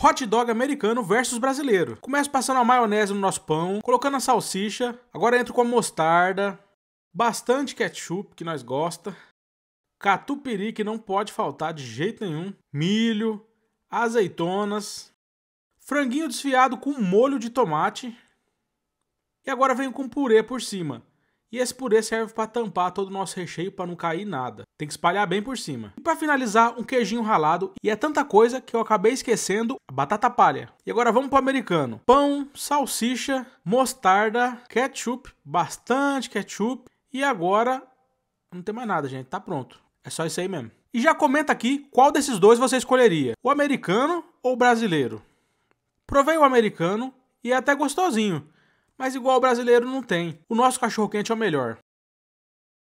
Hot dog americano versus brasileiro. Começo passando a maionese no nosso pão, colocando a salsicha, agora entro com a mostarda, bastante ketchup que nós gosta, catupiry que não pode faltar de jeito nenhum, milho, azeitonas, franguinho desfiado com molho de tomate e agora venho com purê por cima. E esse purê serve para tampar todo o nosso recheio para não cair nada. Tem que espalhar bem por cima. E para finalizar, um queijinho ralado. E é tanta coisa que eu acabei esquecendo a batata palha. E agora vamos para americano. Pão, salsicha, mostarda, ketchup, bastante ketchup. E agora não tem mais nada, gente. Tá pronto. É só isso aí mesmo. E já comenta aqui qual desses dois você escolheria: o americano ou o brasileiro? Provei o americano e é até gostosinho mas igual o brasileiro não tem. O nosso cachorro quente é o melhor.